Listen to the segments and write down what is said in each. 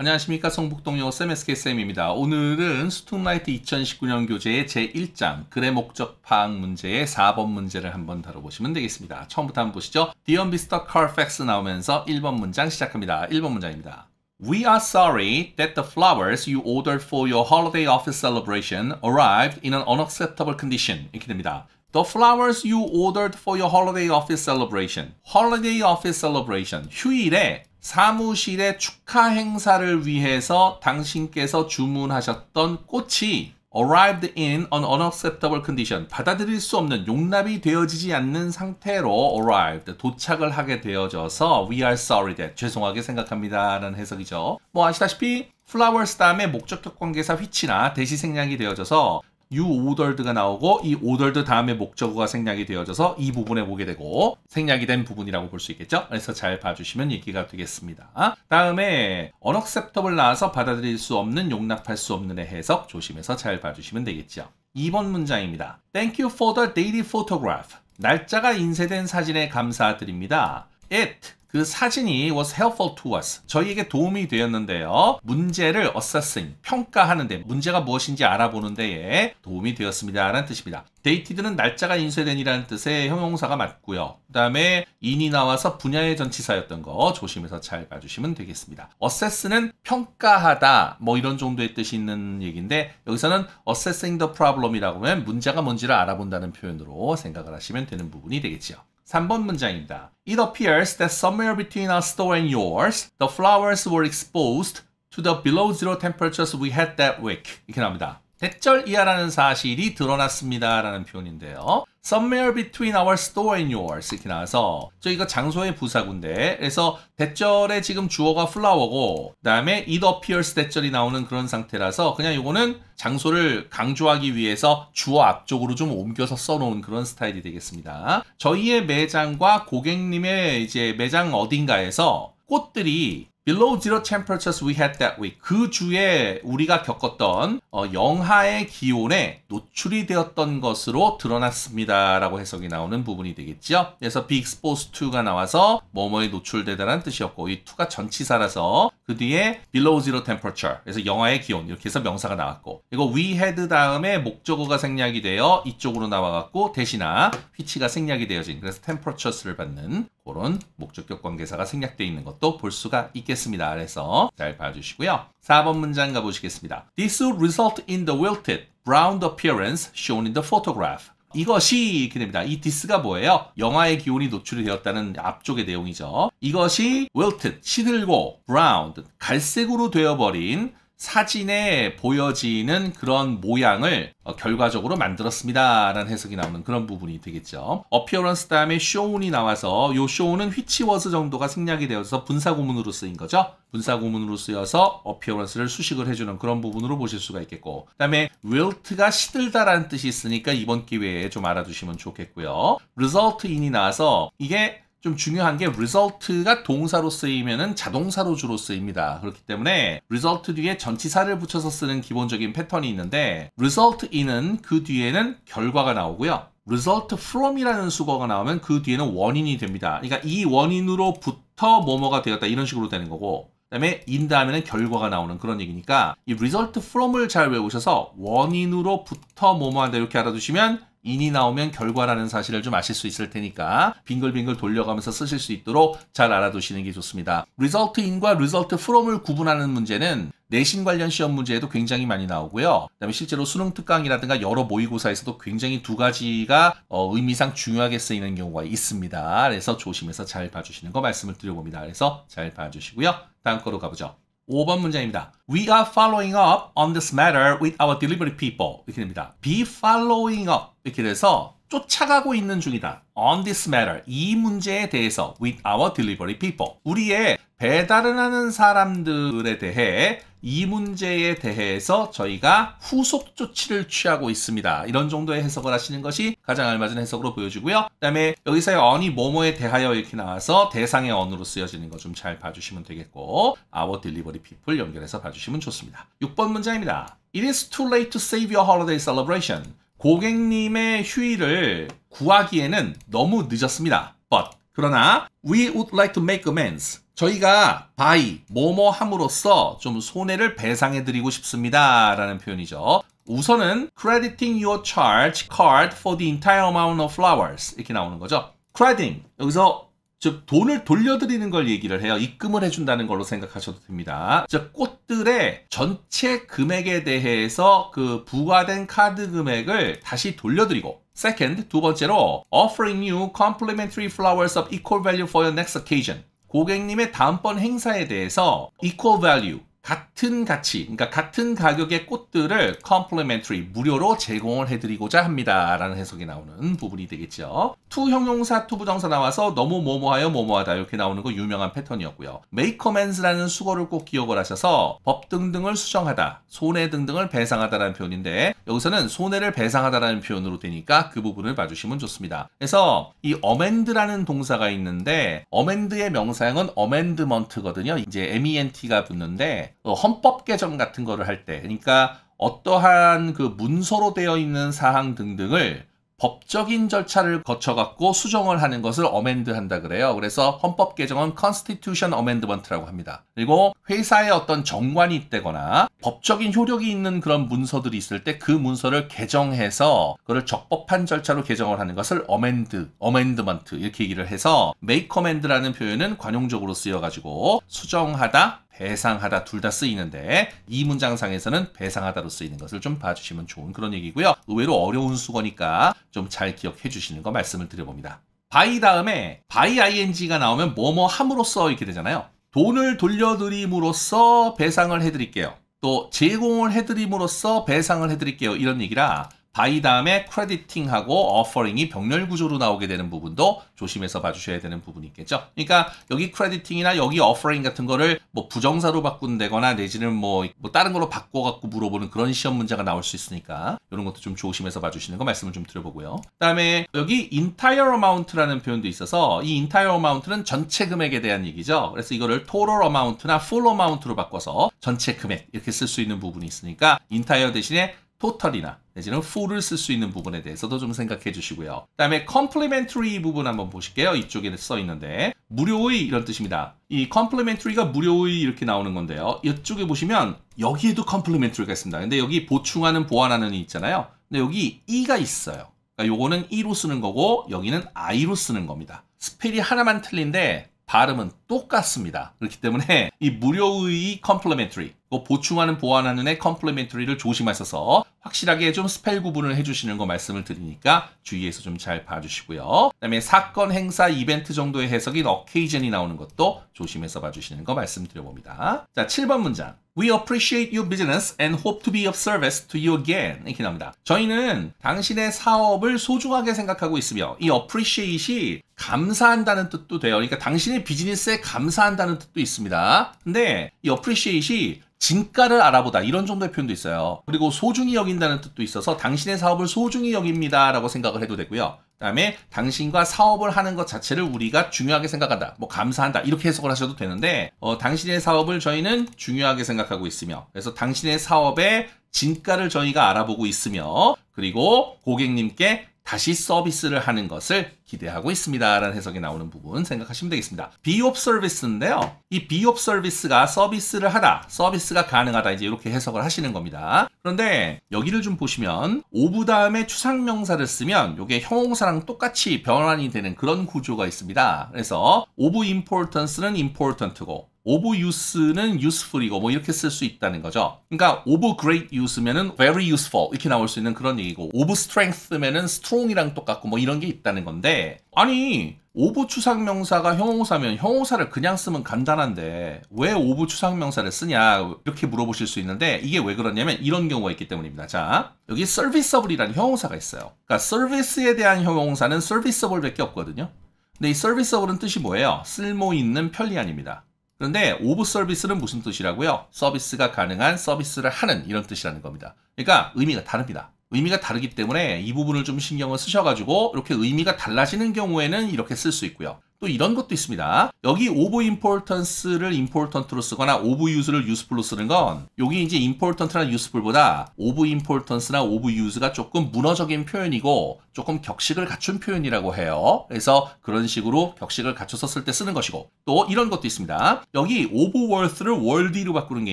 안녕하십니까 성북동요 쌤SK쌤입니다. 오늘은 스툰라이트 2019년 교재의 제1장 글의 목적 파악 문제의 4번 문제를 한번 다뤄보시면 되겠습니다. 처음부터 한번 보시죠. Dear Mr. Carfax 나오면서 1번 문장 시작합니다. 1번 문장입니다. We are sorry that the flowers you ordered for your holiday office celebration arrived in an unacceptable condition. 이렇게 됩니다. The flowers you ordered for your holiday office celebration. holiday office celebration. 휴일에 사무실의 축하 행사를 위해서 당신께서 주문하셨던 꽃이 arrived in an unacceptable condition 받아들일 수 없는 용납이 되어지지 않는 상태로 arrived 도착을 하게 되어져서 we are sorry that 죄송하게 생각합니다라는 해석이죠. 뭐 아시다시피 flowers 다음에 목적격 관계사 휘치나 대시 생략이 되어져서 u 오덜드가 나오고 이 오덜드 다음에 목적어가 생략이 되어져서 이 부분에 오게 되고 생략이 된 부분이라고 볼 수 있겠죠. 그래서 잘 봐주시면 얘기가 되겠습니다. 다음에 unacceptable 나와서 받아들일 수 없는 용납할 수 없는의 해석 조심해서 잘 봐주시면 되겠죠. 2번 문장입니다. Thank you for the daily photograph. 날짜가 인쇄된 사진에 감사드립니다. It 그 사진이 was helpful to us. 저희에게 도움이 되었는데요. 문제를 assessing, 평가하는데 문제가 무엇인지 알아보는 데에 도움이 되었습니다. 라는 뜻입니다. dated는 날짜가 인쇄된이라는 뜻의 형용사가 맞고요. 그 다음에 in이 나와서 분야의 전치사였던 거 조심해서 잘 봐주시면 되겠습니다. assess는 평가하다 뭐 이런 정도의 뜻이 있는 얘기인데 여기서는 assessing the problem이라고 하면 문제가 뭔지를 알아본다는 표현으로 생각을 하시면 되는 부분이 되겠죠 3번 문장입니다. It appears that somewhere between our store and yours, the flowers were exposed to the below zero temperatures we had that week. 이렇게 나옵니다. 대절이하라는 사실이 드러났습니다. 라는 표현인데요. Somewhere between our store and yours 이렇게 나와서 저희가 장소의 부사군데 그래서 대절에 지금 주어가 플라워고 그 다음에 it appears 대절이 나오는 그런 상태라서 그냥 이거는 장소를 강조하기 위해서 주어 앞쪽으로 좀 옮겨서 써놓은 그런 스타일이 되겠습니다. 저희의 매장과 고객님의 이제 매장 어딘가에서 꽃들이 below zero temperatures we had that week. 그 주에 우리가 겪었던 어, 영하의 기온에 노출이 되었던 것으로 드러났습니다. 라고 해석이 나오는 부분이 되겠죠. 그래서 be exposed to가 나와서 뭐뭐에 노출되다라는 뜻이었고 이 to가 전치사라서 그 뒤에 below zero temperature 그래서 영하의 기온 이렇게 해서 명사가 나왔고 이거 we had 다음에 목적어가 생략이 되어 이쪽으로 나와갖고 대신아 휘치가 생략이 되어진 그래서 temperatures를 받는 그런 목적격 관계사가 생략되어 있는 것도 볼 수가 있겠습니다. 그래서 잘 봐주시고요. 4번 문장 가보시겠습니다. This would result in the wilted, brown appearance shown in the photograph. 이것이 이렇게 됩니다. 이 디스가 뭐예요? 영화의 기온이 노출이 되었다는 앞쪽의 내용이죠. 이것이 wilted, 시들고 brown, 갈색으로 되어버린 사진에 보여지는 그런 모양을 어, 결과적으로 만들었습니다 라는 해석이 나오는 그런 부분이 되겠죠 어피어런스 다음에 쇼운이 나와서 요 쇼운은 휘치워즈 정도가 생략이 되어서 분사고문으로 쓰인 거죠 분사고문으로 쓰여서 어피어런스를 수식을 해주는 그런 부분으로 보실 수가 있겠고 그 다음에 wilt가 시들다라는 뜻이 있으니까 이번 기회에 좀 알아두시면 좋겠고요 result in이 나와서 이게 좀 중요한 게 result가 동사로 쓰이면은 자동사로 주로 쓰입니다. 그렇기 때문에 result 뒤에 전치사를 붙여서 쓰는 기본적인 패턴이 있는데 result in은 그 뒤에는 결과가 나오고요. result from이라는 수거가 나오면 그 뒤에는 원인이 됩니다. 그러니까 이 원인으로부터 뭐뭐가 되었다 이런 식으로 되는 거고 그다음에 in 다음에는 결과가 나오는 그런 얘기니까 이 result from을 잘 외우셔서 원인으로부터 뭐뭐한다 이렇게 알아두시면 인이 나오면 결과라는 사실을 좀 아실 수 있을 테니까 빙글빙글 돌려가면서 쓰실 수 있도록 잘 알아두시는 게 좋습니다. result in과 result from을 구분하는 문제는 내신 관련 시험 문제에도 굉장히 많이 나오고요. 그다음에 실제로 수능 특강이라든가 여러 모의고사에서도 굉장히 두 가지가 어, 의미상 중요하게 쓰이는 경우가 있습니다. 그래서 조심해서 잘 봐주시는 거 말씀을 드려봅니다. 그래서 잘 봐주시고요. 다음 거로 가보죠. 5번 문제입니다. We are following up on this matter with our delivery people. 이렇게 됩니다. be following up. 이렇게 돼서 쫓아가고 있는 중이다. on this matter. 이 문제에 대해서 with our delivery people. 우리의 배달을 하는 사람들에 대해 이 문제에 대해서 저희가 후속 조치를 취하고 있습니다. 이런 정도의 해석을 하시는 것이 가장 알맞은 해석으로 보여지고요. 그 다음에 여기서의 언이 뭐뭐에 대하여 이렇게 나와서 대상의 언으로 쓰여지는 거 좀 잘 봐주시면 되겠고 our delivery people 연결해서 봐주시면 좋습니다. 6번 문제입니다. It is too late to save your holiday celebration. 고객님의 휴일을 구하기에는 너무 늦었습니다. But 그러나 we would like to make amends. 저희가 by 뭐뭐 함으로써 좀 손해를 배상해 드리고 싶습니다. 라는 표현이죠. 우선은 crediting your charge card for the entire amount of flowers 이렇게 나오는 거죠. crediting 여기서 즉 돈을 돌려드리는 걸 얘기를 해요. 입금을 해준다는 걸로 생각하셔도 됩니다. 즉 꽃들의 전체 금액에 대해서 그 부과된 카드 금액을 다시 돌려드리고 Second, 두 번째로 offering you complimentary flowers of equal value for your next occasion. 고객님의 다음번 행사에 대해서 equal value, 같은 가치, 그러니까 같은 가격의 꽃들을 complimentary, 무료로 제공을 해드리고자 합니다. 라는 해석이 나오는 부분이 되겠죠. 투 형용사, 투 부정사 나와서 너무 뭐뭐하여 뭐뭐하다 이렇게 나오는 거 유명한 패턴이었고요. make amends 라는 수거를 꼭 기억을 하셔서 법 등등을 수정하다, 손해 등등을 배상하다라는 표현인데 여기서는 손해를 배상하다라는 표현으로 되니까 그 부분을 봐주시면 좋습니다. 그래서 이 amend라는 동사가 있는데 amend의 명사형은 amendment거든요. 이제 ment가 붙는데 어, 헌법 개정 같은 거를 할 때, 그러니까 어떠한 그 문서로 되어 있는 사항 등등을 법적인 절차를 거쳐갖고 수정을 하는 것을 어멘드 한다 그래요. 그래서 헌법 개정은 Constitution Amendment라고 합니다. 그리고 회사에 어떤 정관이 있다거나 법적인 효력이 있는 그런 문서들이 있을 때 그 문서를 개정해서 그걸 적법한 절차로 개정을 하는 것을 어멘드, 어멘드먼트 이렇게 얘기를 해서 make amend라는 표현은 관용적으로 쓰여가지고 수정하다, 배상하다 둘 다 쓰이는데 이 문장상에서는 배상하다로 쓰이는 것을 좀 봐주시면 좋은 그런 얘기고요. 의외로 어려운 수거니까 좀 잘 기억해 주시는 거 말씀을 드려봅니다. 바이 다음에 바이 ing가 나오면 뭐뭐 함으로써 이렇게 되잖아요. 돈을 돌려드림으로써 배상을 해드릴게요. 또 제공을 해드림으로써 배상을 해드릴게요. 이런 얘기라 바이 다음에 크레디팅하고 어퍼링이 병렬 구조로 나오게 되는 부분도 조심해서 봐주셔야 되는 부분이 있겠죠. 그러니까 여기 크레디팅이나 여기 어퍼링 같은 거를 뭐 부정사로 바꾼다거나 내지는 뭐, 뭐 다른 걸로 바꿔갖고 물어보는 그런 시험 문제가 나올 수 있으니까 이런 것도 좀 조심해서 봐주시는 거 말씀을 좀 드려보고요. 그다음에 여기 entire amount라는 표현도 있어서 이 entire amount는 전체 금액에 대한 얘기죠. 그래서 이거를 total amount나 full amount로 바꿔서 전체 금액 이렇게 쓸 수 있는 부분이 있으니까 entire 대신에 t o 이나 내지는 full을 쓸수 있는 부분에 대해서도 좀 생각해 주시고요. 그 다음에 complementary 부분 한번 보실게요. 이쪽에 써 있는데 무료의 이런 뜻입니다. 이 complementary가 무료의 이렇게 나오는 건데요. 이쪽에 보시면 여기에도 complementary가 있습니다. 근데 여기 보충하는 보완하는이 있잖아요. 근데 여기 e가 있어요. 그러니까 요거는 e로 쓰는 거고 여기는 i로 쓰는 겁니다. 스펠이 하나만 틀린데 발음은 똑같습니다. 그렇기 때문에 이 무료의 complementary 뭐 보충하는 보완하는의 컴플레멘터리를 조심하셔서 확실하게 좀 스펠 구분을 해주시는 거 말씀을 드리니까 주의해서 좀 잘 봐주시고요. 그다음에 사건, 행사, 이벤트 정도의 해석인 occasion이 나오는 것도 조심해서 봐주시는 거 말씀드려봅니다. 자, 7번 문장. We appreciate your business and hope to be of service to you again. 이렇게 나옵니다. 저희는 당신의 사업을 소중하게 생각하고 있으며 이 appreciate이 감사한다는 뜻도 돼요. 그러니까 당신의 비즈니스에 감사한다는 뜻도 있습니다. 근데 이 appreciate이 진가를 알아보다 이런 정도의 표현도 있어요. 그리고 소중히 여긴다는 뜻도 있어서 당신의 사업을 소중히 여깁니다라고 생각을 해도 되고요. 그다음에 당신과 사업을 하는 것 자체를 우리가 중요하게 생각한다, 뭐 감사한다 이렇게 해석을 하셔도 되는데 어, 당신의 사업을 저희는 중요하게 생각하고 있으며 그래서 당신의 사업의 진가를 저희가 알아보고 있으며 그리고 고객님께 다시 서비스를 하는 것을 기대하고 있습니다. 라는 해석이 나오는 부분 생각하시면 되겠습니다. 비옵 서비스인데요. 이 비옵 서비스가 서비스를 하다, 서비스가 가능하다 이제 이렇게 해석을 하시는 겁니다. 그런데 여기를 좀 보시면 오브 다음에 추상명사를 쓰면 이게 형용사랑 똑같이 변환이 되는 그런 구조가 있습니다. 그래서 오브 임포턴스는 임포턴트고 over use는 useful이고 뭐 이렇게 쓸 수 있다는 거죠. 그러니까 over great use면은 very useful 이렇게 나올 수 있는 그런 얘기고 over strength면은 strong이랑 똑같고 뭐 이런 게 있다는 건데 아니 오브 추상명사가 형용사면 형용사를 그냥 쓰면 간단한데 왜 오브 추상명사를 쓰냐 이렇게 물어보실 수 있는데 이게 왜 그러냐면 이런 경우가 있기 때문입니다. 자 여기 serviceable이라는 형용사가 있어요. 그러니까 service에 대한 형용사는 serviceable밖에 없거든요. 근데 이 serviceable은 뜻이 뭐예요? 쓸모 있는 편리한입니다. 그런데 오브 서비스는 무슨 뜻이라고요? 서비스가 가능한 서비스를 하는 이런 뜻이라는 겁니다. 그러니까 의미가 다릅니다. 의미가 다르기 때문에 이 부분을 좀 신경을 쓰셔가지고 이렇게 의미가 달라지는 경우에는 이렇게 쓸 수 있고요. 또 이런 것도 있습니다. 여기 오브 임포턴스를 임포턴트로 쓰거나 오브 유즈를 유스풀로 쓰는 건 여기 이제 임포턴트나 유스풀보다 오브 임포턴스나 오브 유즈가 조금 문어적인 표현이고 조금 격식을 갖춘 표현이라고 해요. 그래서 그런 식으로 격식을 갖춰서 쓸 때 쓰는 것이고 또 이런 것도 있습니다. 여기 오브 월스를 월디로 바꾸는 게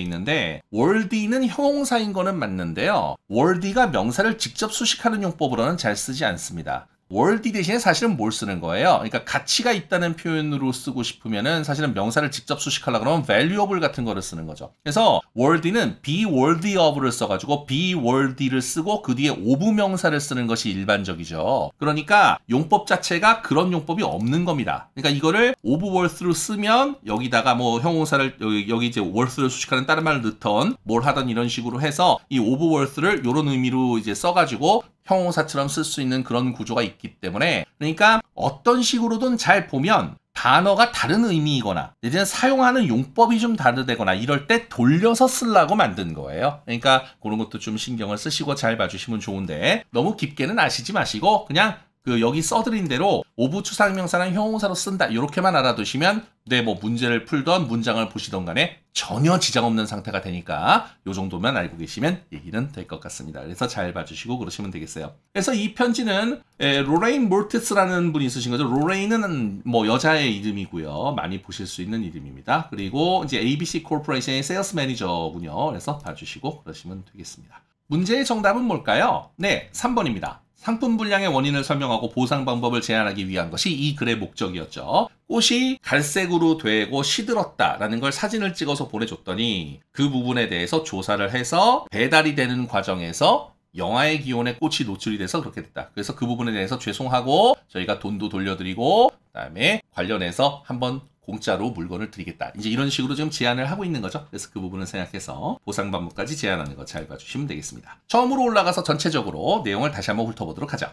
있는데 월디는 형용사인 거는 맞는데요. 월디가 명사를 직접 수식하는 용법으로는 잘 쓰지 않습니다. 월디 대신에 사실은 뭘 쓰는 거예요? 그러니까 가치가 있다는 표현으로 쓰고 싶으면은 사실은 명사를 직접 수식하려고 그러면 valuable 같은 거를 쓰는 거죠. 그래서 월디는 be worthy of를 써가지고 be worthy를 쓰고 그 뒤에 오브 명사를 쓰는 것이 일반적이죠. 그러니까 용법 자체가 그런 용법이 없는 겁니다. 그러니까 이거를 오브 worth로 쓰면 여기다가 뭐 형용사를 여기, 여기 이제 worth를 수식하는 다른 말을 넣던 뭘 하던 이런 식으로 해서 이 오브 worth를 이런 의미로 이제 써가지고 형용사처럼 쓸 수 있는 그런 구조가 있기 때문에 그러니까 어떤 식으로든 잘 보면 단어가 다른 의미이거나 내지는 사용하는 용법이 좀 다르다거나 이럴 때 돌려서 쓰려고 만든 거예요. 그러니까 그런 것도 좀 신경을 쓰시고 잘 봐주시면 좋은데 너무 깊게는 아시지 마시고 그냥 그 여기 써드린 대로 오부 추상명사랑 형용사로 쓴다 이렇게만 알아두시면 네뭐 문제를 풀던 문장을 보시던 간에 전혀 지장 없는 상태가 되니까 이 정도만 알고 계시면 얘기는 될 것 같습니다. 그래서 잘 봐주시고 그러시면 되겠어요. 그래서 이 편지는 에, 로레인 몰티스라는 분이 있으신 거죠. 로레인은 뭐 여자의 이름이고요. 많이 보실 수 있는 이름입니다. 그리고 이제 ABC 코퍼레이션의 세일스 매니저군요. 그래서 봐주시고 그러시면 되겠습니다. 문제의 정답은 뭘까요? 네, 3번입니다. 상품 불량의 원인을 설명하고 보상 방법을 제안하기 위한 것이 이 글의 목적이었죠. 꽃이 갈색으로 되고 시들었다라는 걸 사진을 찍어서 보내줬더니 그 부분에 대해서 조사를 해서 배달이 되는 과정에서 영하의 기온에 꽃이 노출이 돼서 그렇게 됐다. 그래서 그 부분에 대해서 죄송하고 저희가 돈도 돌려드리고 그다음에 관련해서 한번 공짜로 물건을 드리겠다. 이제 이런 식으로 좀 제안을 하고 있는 거죠. 그래서 그 부분을 생각해서 보상 방법까지 제안하는 거 잘 봐주시면 되겠습니다. 처음으로 올라가서 전체적으로 내용을 다시 한번 훑어보도록 하죠.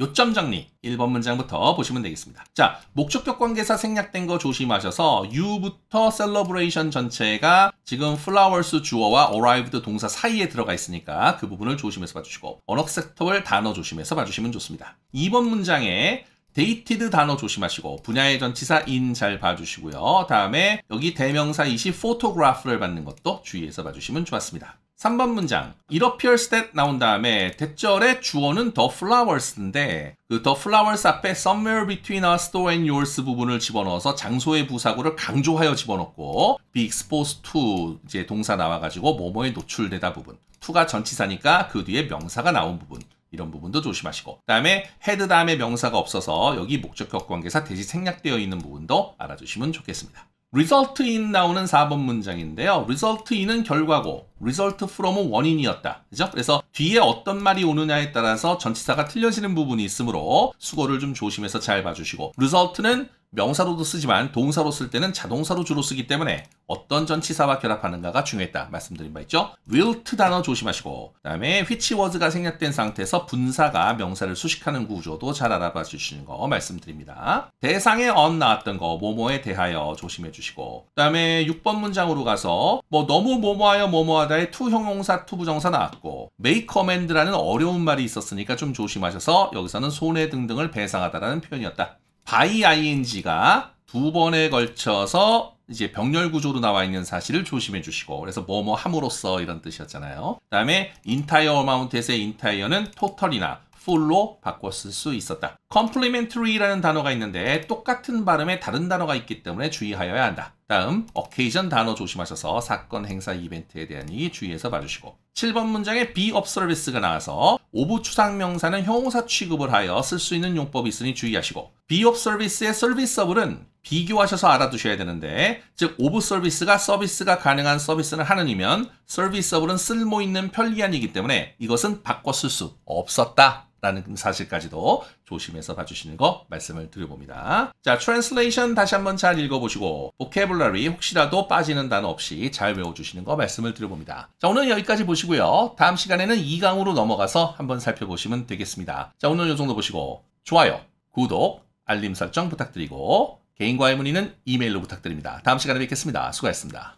요점 정리 1번 문장부터 보시면 되겠습니다. 자, 목적격 관계사 생략된 거 조심하셔서 U부터 celebration 전체가 지금 flowers 주어와 arrived 동사 사이에 들어가 있으니까 그 부분을 조심해서 봐주시고 unacceptable 단어 조심해서 봐주시면 좋습니다. 2번 문장에 데이티드 단어 조심하시고 분야의 전치사 인 잘 봐주시고요. 다음에 여기 대명사 이 시 포토그래프를 받는 것도 주의해서 봐주시면 좋았습니다. 3번 문장 It appears that 나온 다음에 대절의 주어는 the flowers인데 그 the flowers 앞에 somewhere between o store and yours 부분을 집어넣어서 장소의 부사구를 강조하여 집어넣고 be exposed to 이제 동사 나와가지고 뭐뭐에 노출되다 부분 to가 전치사니까 그 뒤에 명사가 나온 부분 이런 부분도 조심하시고 그다음에 헤드 다음에 명사가 없어서 여기 목적격 관계사 대신 생략되어 있는 부분도 알아주시면 좋겠습니다. result in 나오는 4번 문장인데요. result in은 결과고 result from은 원인이었다. 그죠? 그래서 뒤에 어떤 말이 오느냐에 따라서 전치사가 틀려지는 부분이 있으므로 수고를 좀 조심해서 잘 봐주시고 result는 명사로도 쓰지만 동사로 쓸 때는 자동사로 주로 쓰기 때문에 어떤 전치사와 결합하는가가 중요했다 말씀드린 바 있죠. will트 단어 조심하시고 그다음에 which was가 생략된 상태에서 분사가 명사를 수식하는 구조도 잘 알아봐 주시는 거 말씀드립니다. 대상에 on 나왔던 거 뭐뭐에 대하여 조심해 주시고 그다음에 6번 문장으로 가서 뭐 너무 뭐뭐하여 뭐뭐하다의 to 형용사 to 부정사 나왔고 make command라는 어려운 말이 있었으니까 좀 조심하셔서 여기서는 손해 등등을 배상하다라는 표현이었다. 바이 ing가 두 번에 걸쳐서 이제 병렬 구조로 나와 있는 사실을 조심해 주시고 그래서 뭐뭐 뭐 함으로써 이런 뜻이었잖아요. 그 다음에 인타이어 어마운트에서의 인타이어는 토털이나 풀로 바꿔 쓸 수 있었다. complementary라는 단어가 있는데 똑같은 발음에 다른 단어가 있기 때문에 주의하여야 한다. 다음 occasion 단어 조심하셔서 사건 행사 이벤트에 대한 얘기 주의해서 봐주시고 7번 문장에 be of service가 나와서 오부 추상명사는 형용사 취급을 하여 쓸 수 있는 용법이 있으니 주의하시고 be of service의 s e r v i c e a b 은 비교하셔서 알아두셔야 되는데 즉 오브 서비스가 서비스가 가능한 서비스는 하느니면 서비스업은 쓸모있는 편리한이기 때문에 이것은 바꿔 쓸 수 없었다 라는 사실까지도 조심해서 봐주시는 거 말씀을 드려봅니다. 자, 트랜스레이션 다시 한번 잘 읽어보시고 보케블러리 혹시라도 빠지는 단어 없이 잘 외워주시는 거 말씀을 드려봅니다. 자, 오늘 여기까지 보시고요. 다음 시간에는 2강으로 넘어가서 한번 살펴보시면 되겠습니다. 자, 오늘 요 정도 보시고 좋아요, 구독, 알림 설정 부탁드리고 개인과의 문의는 이메일로 부탁드립니다. 다음 시간에 뵙겠습니다. 수고하셨습니다.